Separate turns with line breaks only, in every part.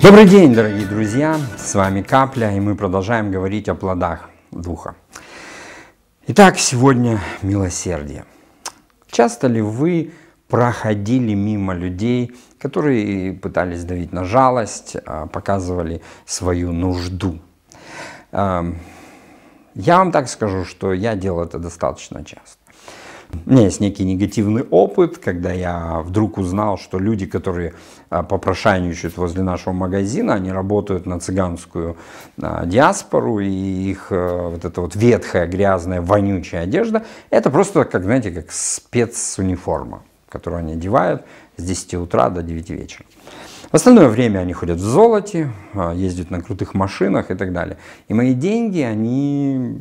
Добрый день, дорогие друзья! С вами Капля, и мы продолжаем говорить о плодах Духа. Итак, сегодня милосердие. Часто ли вы проходили мимо людей, которые пытались давить на жалость, а, показывали свою нужду? Эм, я вам так скажу, что я делал это достаточно часто. У меня есть некий негативный опыт, когда я вдруг узнал, что люди, которые а, попрошайничают возле нашего магазина, они работают на цыганскую а, диаспору, и их э, вот эта вот ветхая, грязная, вонючая одежда, это просто, как, знаете, как спецуниформа, которую они одевают с 10 утра до 9 вечера. В остальное время они ходят в золоте, а, ездят на крутых машинах и так далее. И мои деньги, они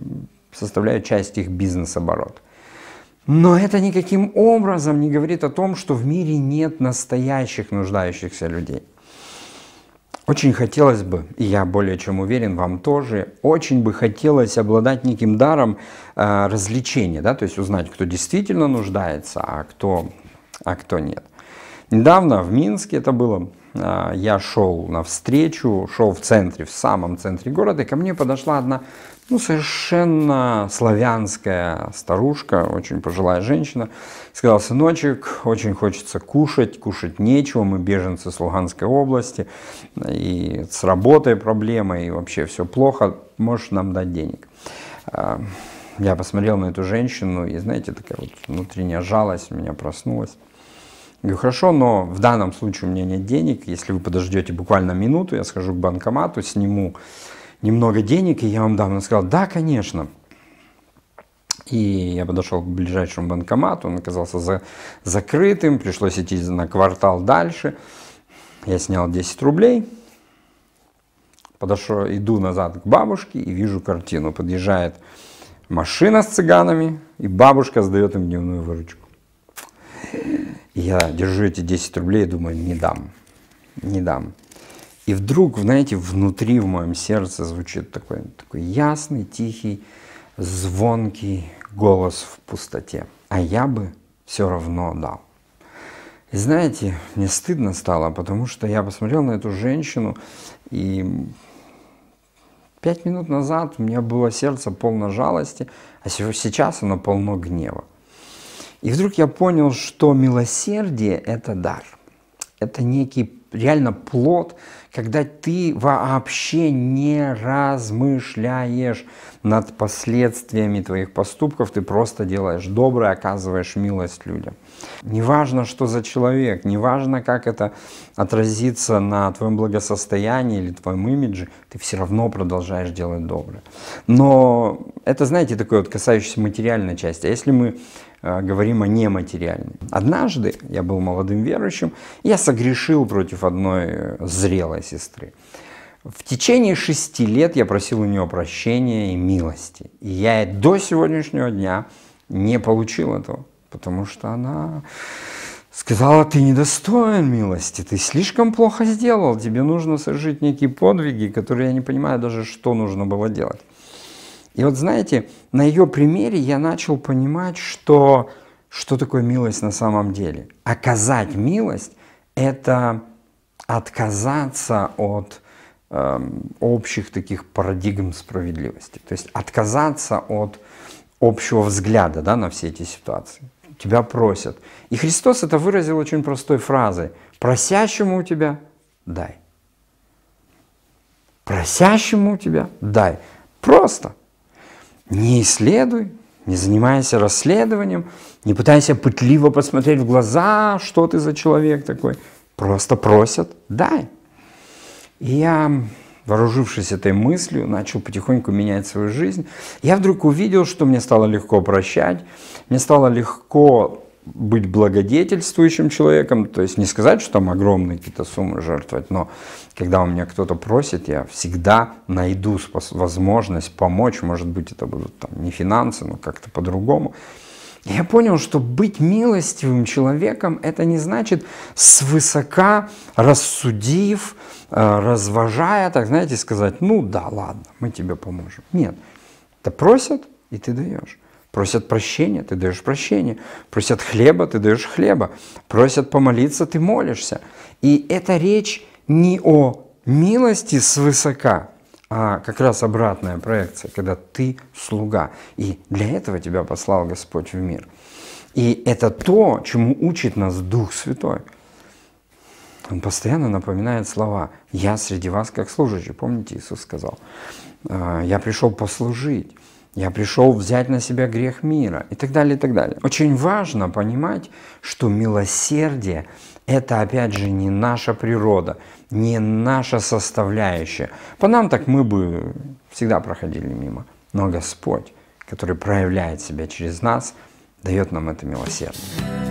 составляют часть их бизнес-оборота. Но это никаким образом не говорит о том, что в мире нет настоящих нуждающихся людей. Очень хотелось бы, и я более чем уверен, вам тоже, очень бы хотелось обладать неким даром э, развлечения, да, то есть узнать, кто действительно нуждается, а кто, а кто нет. Недавно в Минске это было, а, я шел на встречу, шел в центре, в самом центре города, и ко мне подошла одна ну, совершенно славянская старушка, очень пожилая женщина, сказала, сыночек, очень хочется кушать, кушать нечего, мы беженцы с Луганской области, и с работой проблема, и вообще все плохо, можешь нам дать денег. А, я посмотрел на эту женщину, и, знаете, такая вот внутренняя жалость у меня проснулась. Я говорю, хорошо, но в данном случае у меня нет денег. Если вы подождете буквально минуту, я схожу к банкомату, сниму немного денег, и я вам дам. Он сказал: да, конечно. И я подошел к ближайшему банкомату, он оказался за, закрытым, пришлось идти на квартал дальше. Я снял 10 рублей, подошел, иду назад к бабушке и вижу картину. Подъезжает машина с цыганами, и бабушка сдает им дневную выручку. Я держу эти 10 рублей и думаю, не дам, не дам. И вдруг, знаете, внутри в моем сердце звучит такой, такой ясный, тихий, звонкий голос в пустоте. А я бы все равно дал. И знаете, мне стыдно стало, потому что я посмотрел на эту женщину, и пять минут назад у меня было сердце полно жалости, а сейчас оно полно гнева. И вдруг я понял, что милосердие – это дар. Это некий реально плод, когда ты вообще не размышляешь над последствиями твоих поступков, ты просто делаешь доброе, оказываешь милость людям. Неважно, что за человек, неважно, как это отразится на твоем благосостоянии или твоем имидже, ты все равно продолжаешь делать доброе. Но это, знаете, такое вот касающееся материальной части. А если мы э, говорим о нематериальной. Однажды я был молодым верующим, я согрешил против одной э, зрелой сестры. В течение шести лет я просил у нее прощения и милости. И я до сегодняшнего дня не получил этого, потому что она сказала, ты недостоин милости, ты слишком плохо сделал, тебе нужно совершить некие подвиги, которые я не понимаю даже, что нужно было делать. И вот знаете, на ее примере я начал понимать, что, что такое милость на самом деле. Оказать милость – это отказаться от Эм, общих таких парадигм справедливости. То есть отказаться от общего взгляда да, на все эти ситуации. Тебя просят. И Христос это выразил очень простой фразой. Просящему у тебя дай. Просящему у тебя дай. Просто. Не исследуй, не занимайся расследованием, не пытайся пытливо посмотреть в глаза, что ты за человек такой. Просто просят, дай. И я, вооружившись этой мыслью, начал потихоньку менять свою жизнь. Я вдруг увидел, что мне стало легко прощать, мне стало легко быть благодетельствующим человеком, то есть не сказать, что там огромные какие-то суммы жертвовать, но когда у меня кто-то просит, я всегда найду возможность помочь, может быть, это будут там не финансы, но как-то по-другому. Я понял, что быть милостивым человеком – это не значит свысока рассудив, э, развожая, так знаете, сказать, ну да, ладно, мы тебе поможем. Нет, это просят, и ты даешь. Просят прощения, ты даешь прощение. Просят хлеба, ты даешь хлеба. Просят помолиться, ты молишься. И это речь не о милости свысока, а как раз обратная проекция, когда ты слуга. И для этого тебя послал Господь в мир. И это то, чему учит нас Дух Святой. Он постоянно напоминает слова «Я среди вас как служащий». Помните, Иисус сказал, «А, «Я пришел послужить, я пришел взять на себя грех мира и так далее, и так далее. Очень важно понимать, что милосердие – это, опять же, не наша природа, не наша составляющая. По нам так мы бы всегда проходили мимо. Но Господь, который проявляет себя через нас, дает нам это милосердие.